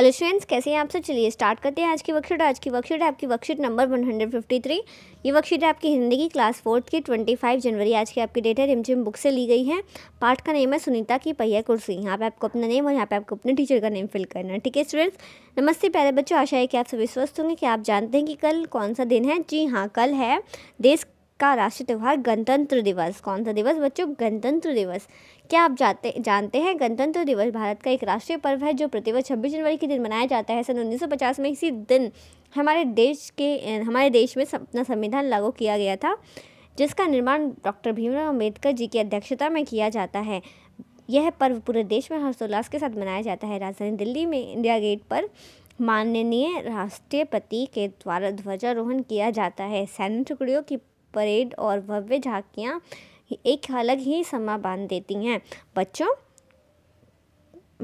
hello students कैसे हैं आप सब चलिए स्टार्ट करते हैं आज की वर्कशीट आज की वर्कशीट है आपकी वर्कशीट नंबर 153 ये वर्कशीट है आपकी हिंदी की क्लास फोर्थ की 25 जनवरी आज की आपकी डेट है रिमझिम बुक से ली गई है पाठ का नेम है सुनीता की पहिया कुर्सी यहाँ पे आपको अपना नेम और यहाँ पे आपको अपने टीचर का नेम फिल करना है ठीक है स्टूडेंट्स नमस्ते प्यारे बच्चों आशा है कि आप सभी स्वस्थ होंगे कि आप जानते हैं कि कल कौन सा दिन है जी हाँ कल है देश का राष्ट्रीय त्यौहार गणतंत्र दिवस कौन सा दिवस बच्चों गणतंत्र दिवस क्या आप जाते जानते हैं गणतंत्र दिवस भारत का एक राष्ट्रीय पर्व है जो प्रतिवर्ष छब्बीस जनवरी के दिन मनाया जाता है सन 1950 में इसी दिन हमारे देश के हमारे देश में अपना संविधान लागू किया गया था जिसका निर्माण डॉक्टर भीमराव अम्बेडकर जी की अध्यक्षता में किया जाता है यह पर्व पूरे देश में हर्षोल्लास के साथ मनाया जाता है राजधानी दिल्ली में इंडिया गेट पर माननीय राष्ट्रपति के द्वारा ध्वजारोहण किया जाता है सैन्य टुकड़ियों की परेड और भव्य झांकियां एक अलग ही समा बांध देती हैं बच्चों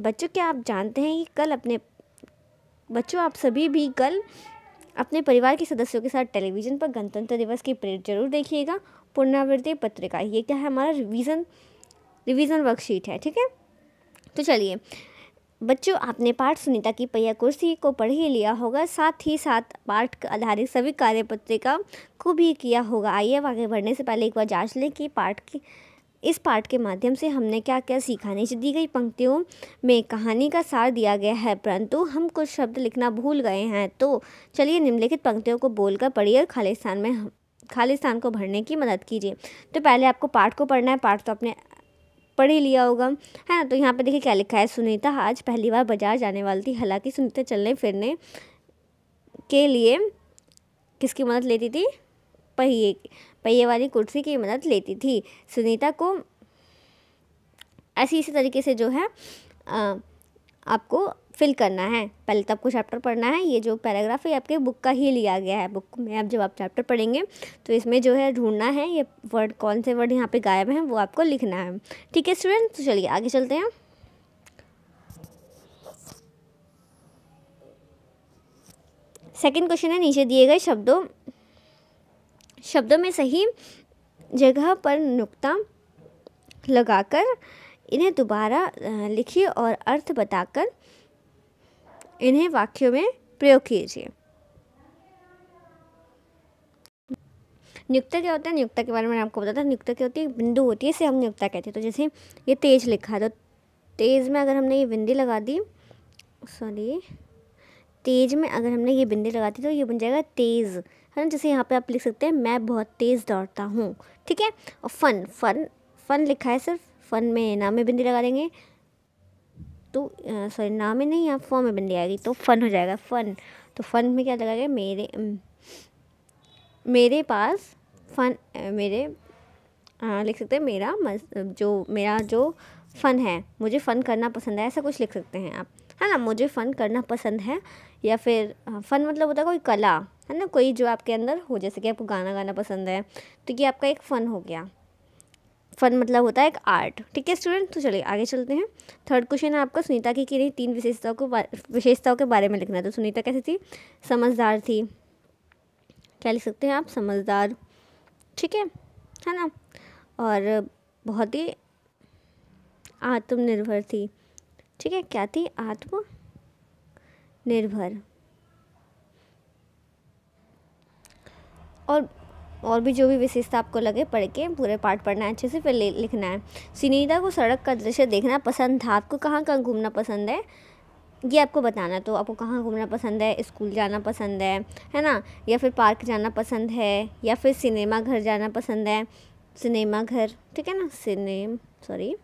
बच्चों क्या आप जानते हैं कि कल अपने बच्चों आप सभी भी कल अपने परिवार के सदस्यों के साथ टेलीविज़न पर गणतंत्र दिवस की परेड जरूर देखिएगा पुनरावृत्ति पत्रिका ये क्या है हमारा रिवीजन रिवीजन वर्कशीट है ठीक है तो चलिए बच्चों आपने पाठ सुनीता की पहिया कुर्सी को पढ़ ही लिया होगा साथ ही साथ पाठ आधारित सभी कार्य पत्रिका को भी किया होगा आइए आगे बढ़ने से पहले एक बार जांच लें कि पाठ की इस पाठ के माध्यम से हमने क्या क्या सीखा नीचे दी गई पंक्तियों में कहानी का सार दिया गया है परंतु हम कुछ शब्द लिखना भूल गए हैं तो चलिए निम्नलिखित पंक्तियों को बोलकर पढ़िए खालिस्तान में खालिस्तान को भरने की मदद कीजिए तो पहले आपको पाठ को पढ़ना है पाठ तो अपने पढ़ ही लिया होगा है ना तो यहाँ पे देखिए क्या लिखा है सुनीता आज पहली बार बाजार जाने वाली थी हालांकि सुनीता चलने फिरने के लिए किसकी मदद लेती थी पहिए पहिए वाली कुर्सी की मदद लेती थी सुनीता को ऐसी इसी तरीके से जो है आ, आपको फिल करना है पहले तो आपको चैप्टर पढ़ना है ये जो पैराग्राफ है आपके बुक का ही लिया गया है बुक में आप जब आप चैप्टर पढ़ेंगे तो इसमें जो है ढूंढना है ये वर्ड कौन से वर्ड यहाँ पे गायब हैं वो आपको लिखना है ठीक है स्टूडेंट तो चलिए आगे चलते हैं सेकंड क्वेश्चन है नीचे दिए गए शब्दों शब्दों में सही जगह पर नुकता लगाकर इन्हें दोबारा लिखिए और अर्थ बताकर इन्हें वाक्यों में प्रयोग कीजिए नियुक्ता क्या होता है नियुक्ता के बारे में आपको बताता नियुक्ता क्या होती है बिंदु होती है इसे हम नियुक्ता कहते हैं तो जैसे ये तेज लिखा है तो तेज में अगर हमने ये बिंदी लगा दी सॉरी तेज में अगर हमने ये बिंदी लगा दी तो ये बन जाएगा तेज़ है ना जैसे यहाँ पे आप लिख सकते हैं मैं बहुत तेज़ दौड़ता हूँ ठीक है और फन फन फन लिखा है सिर्फ फन में नाम में बिंदी लगा देंगे तो सॉरी नाम में नहीं आप फॉर्म में बन आएगी तो फ़न हो जाएगा फ़न तो फ़न में क्या गया मेरे मेरे पास फ़न मेरे आ, लिख सकते हैं मेरा मस, जो मेरा जो फ़न है मुझे फ़न करना पसंद है ऐसा कुछ लिख सकते हैं आप है ना मुझे फ़न करना पसंद है या फिर फ़न मतलब होता है कोई कला है ना कोई जो आपके अंदर हो जैसे कि आपको गाना गाना पसंद है तो ये आपका एक फ़न हो गया फन मतलब होता है एक आर्ट ठीक है स्टूडेंट तो चलिए आगे चलते हैं थर्ड क्वेश्चन है आपका सुनीता की किन्हीं तीन विशेषताओं को विशेषताओं के बारे में लिखना है तो सुनीता कैसी थी समझदार थी क्या लिख सकते हैं आप समझदार ठीक है है ना और बहुत ही आत्मनिर्भर थी ठीक है क्या थी आत्म निर्भर और और भी जो भी विशेषता आपको लगे पढ़ के पूरे पाठ पढ़ना है अच्छे से फिर लिखना है सुनीता को सड़क का दृश्य देखना पसंद था आपको कहाँ कहाँ घूमना पसंद है ये आपको बताना तो आपको कहाँ घूमना पसंद है स्कूल जाना पसंद है है ना या फिर पार्क जाना पसंद है या फिर सिनेमा घर जाना पसंद है सिनेमा घर ठीक है ना सिनेम सॉरी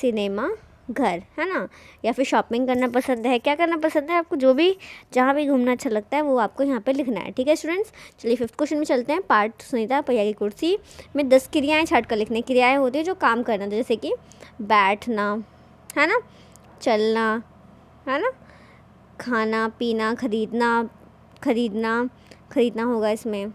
सिनेमा घर है ना या फिर शॉपिंग करना पसंद है क्या करना पसंद है आपको जो भी जहाँ भी घूमना अच्छा लगता है वो आपको यहाँ पे लिखना है ठीक है स्टूडेंट्स चलिए फिफ्थ क्वेश्चन में चलते हैं पार्ट सुनीता पहिया की कुर्सी में दस क्रियाएँ छाट कर लिखने क्रियाएँ होती है जो काम करना जैसे कि बैठना है ना चलना है ना खाना पीना खरीदना खरीदना खरीदना होगा इसमें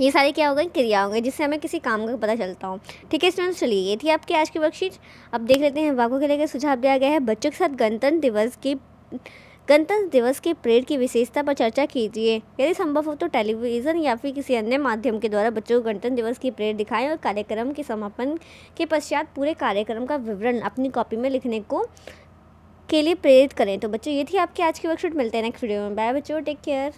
ये सारे क्या हो गए क्रिया होंगे जिससे हमें किसी काम का पता चलता हो ठीक है स्टूडेंट्स चलिए ये थी आपकी आज की वर्कशीट अब देख लेते हैं वाक्यों के लेकर सुझाव दिया गया है बच्चों के साथ गणतंत्र दिवस की गणतंत्र दिवस के परेड की विशेषता पर चर्चा कीजिए यदि संभव हो तो टेलीविज़न या फिर किसी अन्य माध्यम के द्वारा बच्चों को गणतंत्र दिवस की परेड दिखाएं और कार्यक्रम के समापन के पश्चात पूरे कार्यक्रम का विवरण अपनी कॉपी में लिखने को के लिए प्रेरित करें तो बच्चों ये थी आपकी आज की वर्कशीट मिलते हैं नेक्स्ट वीडियो में बाय बच्चों टेक केयर